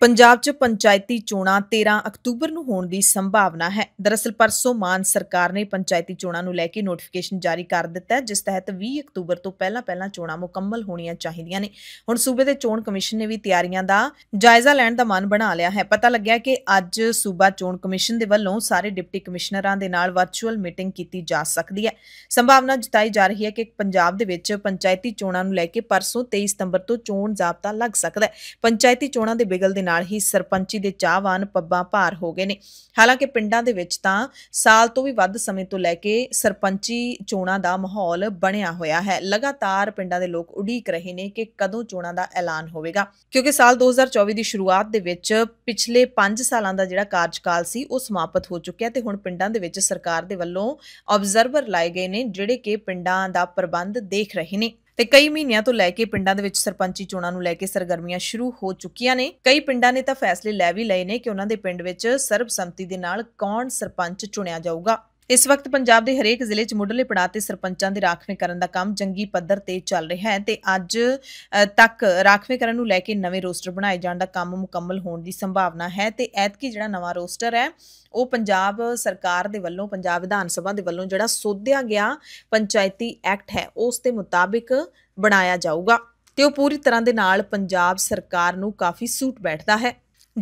ਪੰਜਾਬ 'ਚ ਪੰਚਾਇਤੀ ਚੋਣਾਂ 13 ਅਕਤੂਬਰ ਨੂੰ ਹੋਣ ਦੀ ਸੰਭਾਵਨਾ ਹੈ ਦਰਅਸਲ ਪਰਸੋਂ ਮਾਨ ਸਰਕਾਰ ਨੇ ਪੰਚਾਇਤੀ ਚੋਣਾਂ ਨੂੰ ਲੈ ਕੇ ਨੋਟੀਫਿਕੇਸ਼ਨ ਜਾਰੀ ਕਰ ਦਿੱਤਾ ਹੈ ਜਿਸ ਤਹਿਤ 20 ਅਕਤੂਬਰ ਤੋਂ ਪਹਿਲਾਂ-ਪਹਿਲਾਂ ਚੋਣਾਂ ਮੁਕੰਮਲ ਹੋਣੀਆਂ ਚਾਹੀਦੀਆਂ ਨੇ ਹੁਣ ਸੂਬੇ ਦੇ ਚੋਣ ਕਮਿਸ਼ਨ ਨੇ ਵੀ ਤਿਆਰੀਆਂ ਦਾ ਜਾਇਜ਼ਾ ਲੈਣ ਦਾ ਮਨ ਬਣਾ ਲਿਆ ਹੈ ਪਤਾ ਲੱਗਿਆ ਕਿ ਅੱਜ ਸੂਬਾ ਚੋਣ ਕਮਿਸ਼ਨ ਦੇ ਵੱਲੋਂ ਸਾਰੇ ਡਿਪਟੀ ਕਮਿਸ਼ਨਰਾਂ ਦੇ ਨਾਲ ਵਰਚੁਅਲ ਮੀਟਿੰਗ ਕੀਤੀ ਜਾ ਸਕਦੀ ਹੈ ਸੰਭਾਵਨਾ ਜਤਾਈ ਜਾ ਰਹੀ ਹੈ ਕਿ ਪੰਜਾਬ ਦੇ ਵਿੱਚ ਪੰਚਾਇਤੀ ਚੋਣਾਂ ਨੂੰ ਲੈ ਕੇ ਪਰਸੋਂ 23 ਸਤੰਬਰ ਤੋਂ ਚੋਣ ਜ਼ਾਬਤਾ ਲੱਗ ਸਕਦਾ ਹੈ ਪੰਚਾਇਤੀ ਚੋਣਾਂ ਦੇ ਬਿਗਲ ਦੇ ਨਾਲ ਹੀ ਸਰਪੰਚੀ ਦੇ ਚਾਹਵਾਨ ਪੱਬਾਂ ਭਾਰ ਹੋ ਗਏ ਨੇ ਹਾਲਾਂਕਿ ਪਿੰਡਾਂ ਦੇ ਵਿੱਚ ਤਾਂ ਸਾਲ ਤੋਂ ਵੀ ਵੱਧ ਸਮੇਂ ਤੋਂ ਲੈ ਕੇ ਸਰਪੰਚੀ ਚੋਣਾਂ ਦਾ ਮਾਹੌਲ ਬਣਿਆ ਹੋਇਆ ਹੈ ਲਗਾਤਾਰ ਪਿੰਡਾਂ ਦੇ ਲੋਕ ਉਡੀਕ ਰਹੇ ਨੇ ਕਿ ਕਦੋਂ ਚੋਣਾਂ ਦਾ ਐਲਾਨ ਹੋਵੇਗਾ ਕਿਉਂਕਿ ਸਾਲ 2024 ਦੀ ਸ਼ੁਰੂਆਤ ਦੇ ਵਿੱਚ ਪਿਛਲੇ 5 ਸਾਲਾਂ ਦਾ ਜਿਹੜਾ ਕਾਰਜਕਾਲ ਸੀ ਉਹ ਸਮਾਪਤ ਹੋ ਚੁੱਕਿਆ ਤੇ ਹੁਣ ਪਿੰਡਾਂ ਦੇ ਵਿੱਚ ਸਰਕਾਰ ਦੇ ਵੱਲੋਂ ਆਬਜ਼ਰਵਰ ਲਾਏ ਗਏ ਨੇ ਜਿਹੜੇ ਕਿ ਪਿੰਡਾਂ ਦਾ ਪ੍ਰਬੰਧ ਦੇਖ ਰਹੇ ਨੇ ਤੇ ਕਈ ਮਹੀਨਿਆਂ ਤੋਂ ਲੈ ਕੇ ਪਿੰਡਾਂ ਦੇ ਵਿੱਚ ਸਰਪੰਚੀ ਚੋਣਾਂ ਨੂੰ ਲੈ ਕੇ ਸਰਗਰਮੀਆਂ ਸ਼ੁਰੂ ਹੋ ਚੁੱਕੀਆਂ ਨੇ ਕਈ ਪਿੰਡਾਂ ਨੇ ਤਾਂ ਫੈਸਲੇ ਲੈ ਵੀ ਲਏ ਨੇ ਕਿ ਉਹਨਾਂ ਦੇ ਪਿੰਡ ਵਿੱਚ ਸਰਬਸੰਮਤੀ ਦੇ ਨਾਲ ਕੌਣ ਸਰਪੰਚ ਚੁਣਿਆ ਜਾਊਗਾ ਇਸ ਵਕਤ ਪੰਜਾਬ ਦੇ ਹਰੇਕ ਜ਼ਿਲ੍ਹੇ 'ਚ ਮੁੱਢਲੇ ਪੜਾਅ ਤੇ ਸਰਪੰਚਾਂ ਦੇ ਰਾਖਵੇਂਕਰਨ ਦਾ ਕੰਮ ਜੰਗੀ ਪੱਧਰ ਤੇ ਚੱਲ ਰਿਹਾ ਹੈ ਤੇ ਅੱਜ ਤੱਕ ਰਾਖਵੇਂਕਰਨ ਨੂੰ ਲੈ ਕੇ ਨਵੇਂ ਰੋਸਟਰ ਬਣਾਏ ਜਾਣ ਦਾ ਕੰਮ ਮੁਕੰਮਲ ਹੋਣ ਦੀ ਸੰਭਾਵਨਾ ਹੈ ਤੇ ਐਤਕੀ ਜਿਹੜਾ ਨਵਾਂ ਰੋਸਟਰ ਹੈ ਉਹ ਪੰਜਾਬ ਸਰਕਾਰ ਦੇ ਵੱਲੋਂ ਪੰਜਾਬ ਵਿਧਾਨ ਸਭਾ ਦੇ ਵੱਲੋਂ ਜਿਹੜਾ ਸੋਧਿਆ ਗਿਆ ਪੰਚਾਇਤੀ ਐਕਟ ਹੈ ਉਸ ਦੇ ਮੁਤਾਬਿਕ ਬਣਾਇਆ ਜਾਊਗਾ ਤੇ ਉਹ ਪੂਰੀ ਤਰ੍ਹਾਂ ਦੇ ਨਾਲ ਪੰਜਾਬ ਸਰਕਾਰ ਨੂੰ ਕਾਫੀ ਸੂਟ ਬੈਠਦਾ ਹੈ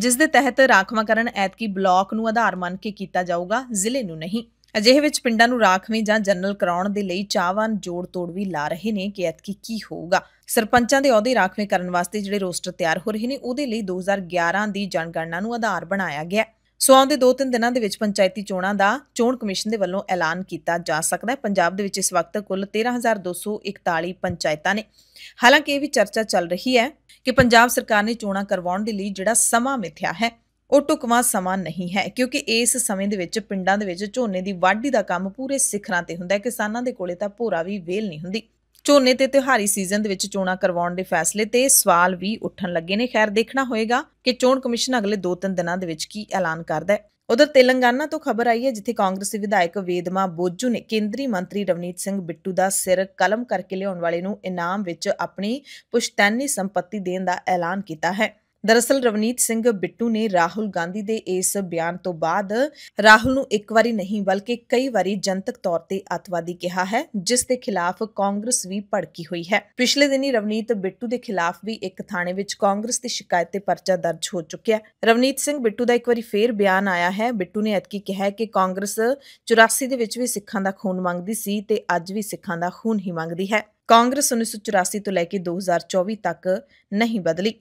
ਜਿਸ ਦੇ ਤਹਿਤ ਰਾਖਵਾਂਕਰਨ ਐਤਕੀ ਬਲਾਕ ਨੂੰ ਆਧਾਰ ਮੰਨ ਕੇ ਕੀਤਾ ਜਾਊਗਾ ਜ਼ਿਲ੍ਹੇ ਨੂੰ ਨਹੀਂ ਅਜਿਹੇ ਵਿੱਚ ਪਿੰਡਾਂ ਨੂੰ ਰਾਖਵੇਂ ਜਾਂ ਜਨਰਲ ਕਰਾਉਣ ਦੇ ਲਈ ਚਾਹਵਾਨ ਜੋੜ ਤੋੜ ਵੀ ਲਾ ਰਹੇ ਨੇ ਕਿ ਐਤਕੀ ਕੀ ਹੋਊਗਾ ਸਰਪੰਚਾਂ ਦੇ ਅਹੁਦੇ ਰਾਖਵੇਂ ਕਰਨ ਵਾਸਤੇ ਜਿਹੜੇ ਰੋਸਟਰ ਤਿਆਰ ਹੋ ਰਹੇ ਨੇ ਉਹਦੇ ਲਈ 2011 ਦੀ ਜਨਗਣਨਾ ਨੂੰ ਆਧਾਰ ਬਣਾਇਆ ਗਿਆ ਸੋ ਆਉਂਦੇ 2-3 ਦਿਨਾਂ ਦੇ ਵਿੱਚ ਪੰਚਾਇਤੀ ਚੋਣਾਂ ਦਾ ਚੋਣ ਕਮਿਸ਼ਨ ਦੇ ਵੱਲੋਂ ਐਲਾਨ ਕੀਤਾ ਜਾ ਸਕਦਾ ਹੈ ਪੰਜਾਬ ਦੇ ਵਿੱਚ ਇਸ ਵਕਤ ਕੁੱਲ 13241 ਪੰਚਾਇਤਾਂ ਨੇ ਹਾਲਾਂਕਿ ਇਹ ਵੀ ਚਰਚਾ ਚੱਲ ਰਹੀ ਹੈ ਕਿ ਪੰਜਾਬ ਸਰਕਾਰ ਨੇ ਚੋਣਾਂ ਕਰਵਾਉਣ ਦੇ ਲਈ ਜਿਹੜਾ ਸਮਾਂ ਮਿਥਿਆ ਹੈ ਉਹ ਟੁਕਮਾ ਸਮਾਂ ਨਹੀਂ ਹੈ ਕਿਉਂਕਿ ਇਸ ਸਮੇਂ ਦੇ ਵਿੱਚ ਪਿੰਡਾਂ ਦੇ ਵਿੱਚ ਝੋਨੇ ਦੀ ਵਾਢੀ ਦਾ ਕੰਮ ਪੂਰੇ ਸਿਖਰਾਂ ਤੇ ਹੁੰਦਾ ਹੈ ਕਿਸਾਨਾਂ ਦੇ ਕੋਲੇ ਤਾਂ ਭੋਰਾ ਵੀ ਵੇਲ ਨਹੀਂ ਹੁੰਦੀ ਝੋਨੇ ਤੇ ਤਿਉਹਾਰੀ ਸੀਜ਼ਨ ਦੇ ਵਿੱਚ ਚੋਣਾਂ ਕਰਵਾਉਣ ਦੇ ਫੈਸਲੇ ਤੇ ਸਵਾਲ ਵੀ ਉੱਠਣ ਲੱਗੇ ਨੇ ਖੈਰ ਦੇਖਣਾ ਹੋਏਗਾ ਕਿ ਚੋਣ ਕਮਿਸ਼ਨ ਅਗਲੇ 2-3 ਦਿਨਾਂ ਦੇ ਵਿੱਚ ਕੀ ਐਲਾਨ ਕਰਦਾ ਹੈ ਉਧਰ ਤੇਲੰਗਾਨਾ ਤੋਂ ਖਬਰ ਆਈ ਹੈ ਜਿੱਥੇ ਕਾਂਗਰਸੀ ਵਿਧਾਇਕ ਵੇਦਮਾ ਬੋਜੂ ਨੇ ਕੇਂਦਰੀ ਮੰਤਰੀ ਰਵਨੀਤ ਸਿੰਘ ਬਿੱਟੂ ਦਾ ਸਿਰ ਕਲਮ ਕਰਕੇ ਲਿਆਉਣ ਵਾਲੇ ਨੂੰ ਇਨਾਮ ਵਿੱਚ ਆਪਣੀ ਪੁਸ਼ਤੈਨੀ ਸੰਪਤੀ ਦੇਣ ਦਾ ਐਲਾਨ ਕੀਤਾ ਹੈ ਦਰਅਸਲ ਰਵਨੀਤ ਸਿੰਘ ਬਿੱਟੂ ਨੇ ਰਾਹੁਲ ਗਾਂਧੀ ਦੇ ਇਸ ਬਿਆਨ ਤੋਂ ਬਾਅਦ ਰਾਹੁਲ ਨੂੰ ਇੱਕ ਵਾਰੀ ਨਹੀਂ ਬਲਕਿ ਕਈ ਵਾਰੀ ਜਨਤਕ ਤੌਰ ਤੇ ਅਤਵਾਦੀ ਕਿਹਾ ਹੈ ਜਿਸ ਦੇ ਖਿਲਾਫ ਕਾਂਗਰਸ ਵੀ ਭੜਕੀ ਹੋਈ ਹੈ ਪਿਛਲੇ ਦਿਨੀ ਰਵਨੀਤ ਬਿੱਟੂ ਦੇ ਖਿਲਾਫ ਵੀ ਇੱਕ ਥਾਣੇ ਵਿੱਚ ਕਾਂਗਰਸ ਦੀ ਸ਼ਿਕਾਇਤ ਤੇ ਪਰਚਾ ਦਰਜ ਹੋ ਚੁੱਕਿਆ ਰਵਨੀਤ ਸਿੰਘ ਬਿੱਟੂ ਦਾ ਇੱਕ ਵਾਰੀ ਫੇਰ ਬਿਆਨ ਆਇਆ ਹੈ ਬਿੱਟੂ ਨੇ ਅਤਕੀ ਕਿਹਾ ਕਿ ਕਾਂਗਰਸ 84 ਦੇ ਵਿੱਚ ਵੀ ਸਿੱਖਾਂ ਦਾ ਖੂਨ ਮੰਗਦੀ ਸੀ ਤੇ ਅੱਜ ਵੀ ਸਿੱਖਾਂ ਦਾ ਖੂਨ ਹੀ ਮੰਗਦੀ ਹੈ ਕਾਂਗਰਸ 1984 ਤੋਂ ਲੈ ਕੇ 2024 ਤੱਕ ਨਹੀਂ ਬਦਲੀ